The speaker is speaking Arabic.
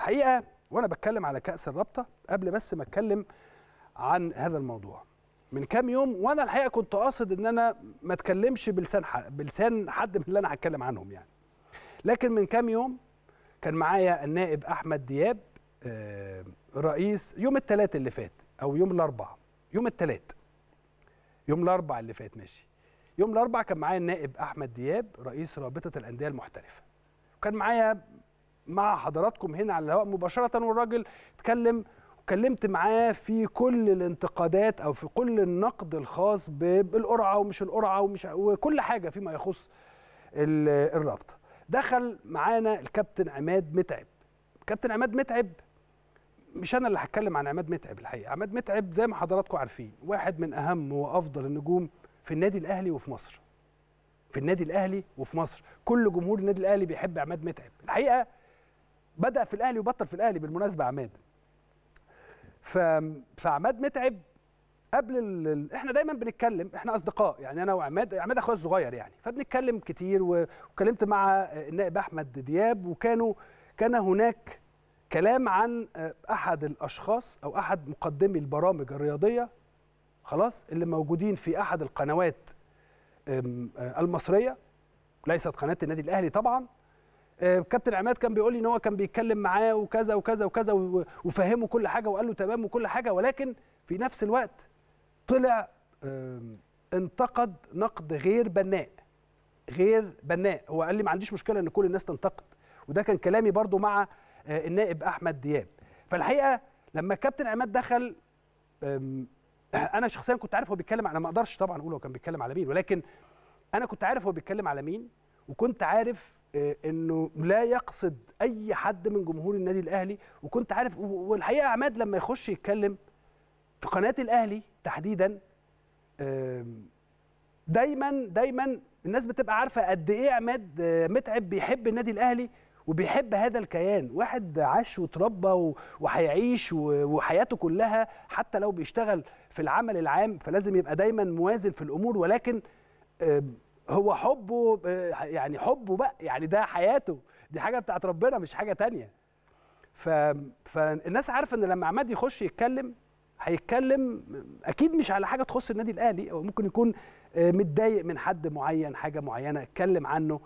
الحقيقه وانا بتكلم على كاس الرابطه قبل بس ما اتكلم عن هذا الموضوع من كام يوم وانا الحقيقه كنت قاصد ان انا ما اتكلمش بلسان حد بلسان حد من اللي انا هتكلم عنهم يعني لكن من كام يوم كان معايا النائب احمد دياب آه، رئيس يوم الثلاث اللي فات او يوم الاربعاء يوم الثلاث يوم الاربع اللي فات ماشي يوم الاربع كان معايا النائب احمد دياب رئيس رابطه الانديه المحترفه وكان معايا مع حضراتكم هنا على الهواء مباشره والراجل اتكلم وكلمت معاه في كل الانتقادات او في كل النقد الخاص بالقرعه ومش القرعه ومش وكل حاجه فيما يخص الرابطه دخل معانا الكابتن عماد متعب كابتن عماد متعب مش انا اللي هتكلم عن عماد متعب الحقيقه عماد متعب زي ما حضراتكم عارفين واحد من اهم وافضل النجوم في النادي الاهلي وفي مصر في النادي الاهلي وفي مصر كل جمهور النادي الاهلي بيحب عماد متعب الحقيقه بدا في الاهلي وبطل في الاهلي بالمناسبه عماد ف... فعماد متعب قبل ال... احنا دايما بنتكلم احنا اصدقاء يعني انا وعماد عماد اخويا الصغير يعني فبنتكلم كتير و... وكلمت مع النائب احمد دياب وكانوا كان هناك كلام عن احد الاشخاص او احد مقدمي البرامج الرياضيه خلاص اللي موجودين في احد القنوات المصريه ليست قناه النادي الاهلي طبعا آه، كابتن عماد كان بيقول لي ان هو كان بيتكلم معاه وكذا وكذا وكذا وفهمه كل حاجه وقال له تمام وكل حاجه ولكن في نفس الوقت طلع انتقد نقد غير بناء غير بناء هو قال لي ما عنديش مشكله ان كل الناس تنتقد وده كان كلامي برضو مع آه، النائب احمد دياب فالحقيقه لما كابتن عماد دخل انا شخصيا كنت عارف هو بيتكلم انا ما اقدرش طبعا اقول هو كان بيتكلم على مين ولكن انا كنت عارف هو بيتكلم على مين وكنت عارف آه، انه لا يقصد اي حد من جمهور النادي الاهلي وكنت عارف والحقيقه عماد لما يخش يتكلم في قناه الاهلي تحديدا دايما دايما الناس بتبقى عارفه قد ايه عماد آه، متعب بيحب النادي الاهلي وبيحب هذا الكيان واحد عاش وتربى وهيعيش وحياته كلها حتى لو بيشتغل في العمل العام فلازم يبقى دايما موازن في الامور ولكن هو حبه يعني حبه بقى يعني ده حياته دي حاجه بتاعت ربنا مش حاجه تانية ف... فالناس عارفه ان لما عماد يخش يتكلم هيتكلم اكيد مش على حاجه تخص النادي الاهلي او ممكن يكون آه، متضايق من حد معين حاجه معينه اتكلم عنه